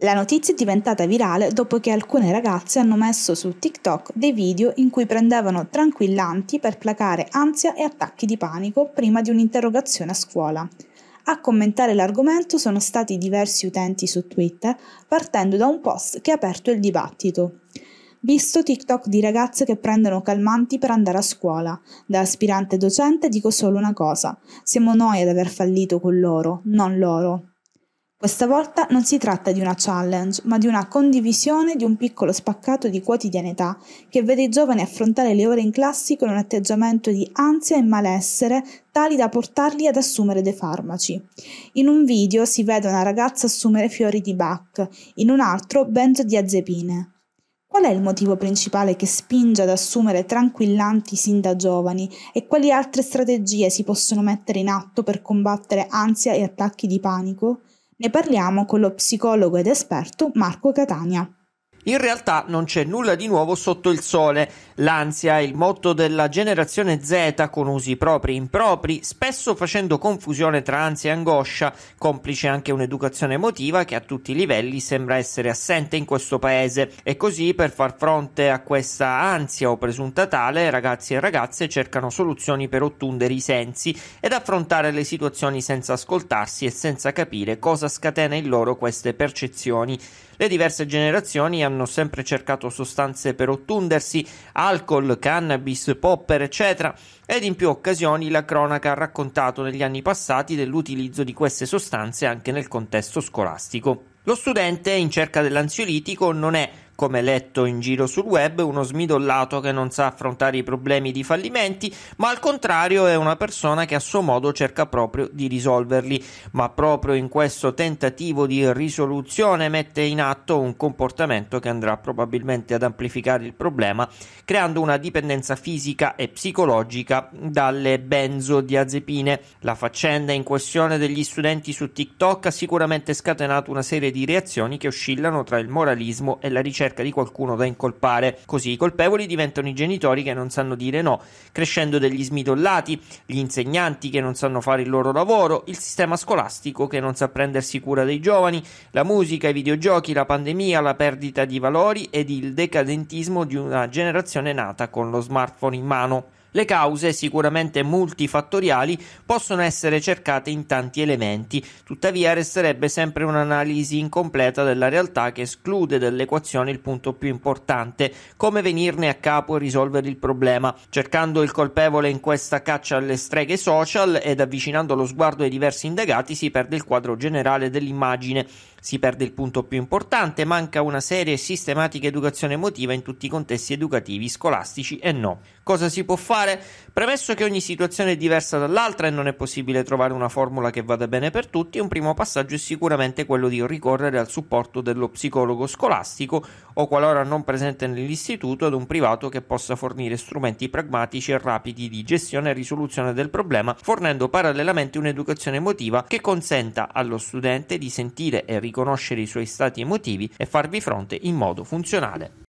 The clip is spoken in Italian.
La notizia è diventata virale dopo che alcune ragazze hanno messo su TikTok dei video in cui prendevano tranquillanti per placare ansia e attacchi di panico prima di un'interrogazione a scuola. A commentare l'argomento sono stati diversi utenti su Twitter, partendo da un post che ha aperto il dibattito. Visto TikTok di ragazze che prendono calmanti per andare a scuola. Da aspirante docente dico solo una cosa: siamo noi ad aver fallito con loro, non loro. Questa volta non si tratta di una challenge, ma di una condivisione di un piccolo spaccato di quotidianità che vede i giovani affrontare le ore in classi con un atteggiamento di ansia e malessere tali da portarli ad assumere dei farmaci. In un video si vede una ragazza assumere fiori di Bach, in un altro benzodiazepine. Qual è il motivo principale che spinge ad assumere tranquillanti sin da giovani e quali altre strategie si possono mettere in atto per combattere ansia e attacchi di panico? Ne parliamo con lo psicologo ed esperto Marco Catania. In realtà non c'è nulla di nuovo sotto il sole. L'ansia è il motto della generazione Z con usi propri e impropri, spesso facendo confusione tra ansia e angoscia, complice anche un'educazione emotiva che a tutti i livelli sembra essere assente in questo paese. E così per far fronte a questa ansia o presunta tale, ragazzi e ragazze cercano soluzioni per ottundere i sensi ed affrontare le situazioni senza ascoltarsi e senza capire cosa scatena in loro queste percezioni. Le diverse generazioni hanno sempre cercato sostanze per ottundersi, alcol, cannabis, popper, eccetera, ed in più occasioni la cronaca ha raccontato negli anni passati dell'utilizzo di queste sostanze anche nel contesto scolastico. Lo studente in cerca dell'ansiolitico non è come letto in giro sul web, uno smidollato che non sa affrontare i problemi di fallimenti, ma al contrario è una persona che a suo modo cerca proprio di risolverli. Ma proprio in questo tentativo di risoluzione mette in atto un comportamento che andrà probabilmente ad amplificare il problema, creando una dipendenza fisica e psicologica dalle benzodiazepine. La faccenda in questione degli studenti su TikTok ha sicuramente scatenato una serie di reazioni che oscillano tra il moralismo e la ricerca ricerca di qualcuno da incolpare. Così i colpevoli diventano i genitori che non sanno dire no, crescendo degli smidollati, gli insegnanti che non sanno fare il loro lavoro, il sistema scolastico che non sa prendersi cura dei giovani, la musica, i videogiochi, la pandemia, la perdita di valori ed il decadentismo di una generazione nata con lo smartphone in mano. Le cause, sicuramente multifattoriali, possono essere cercate in tanti elementi, tuttavia resterebbe sempre un'analisi incompleta della realtà che esclude dall'equazione il punto più importante, come venirne a capo e risolvere il problema. Cercando il colpevole in questa caccia alle streghe social ed avvicinando lo sguardo ai diversi indagati si perde il quadro generale dell'immagine, si perde il punto più importante, manca una seria e sistematica educazione emotiva in tutti i contesti educativi, scolastici e no. Cosa si può fare? fare, premesso che ogni situazione è diversa dall'altra e non è possibile trovare una formula che vada bene per tutti, un primo passaggio è sicuramente quello di ricorrere al supporto dello psicologo scolastico o, qualora non presente nell'istituto, ad un privato che possa fornire strumenti pragmatici e rapidi di gestione e risoluzione del problema, fornendo parallelamente un'educazione emotiva che consenta allo studente di sentire e riconoscere i suoi stati emotivi e farvi fronte in modo funzionale.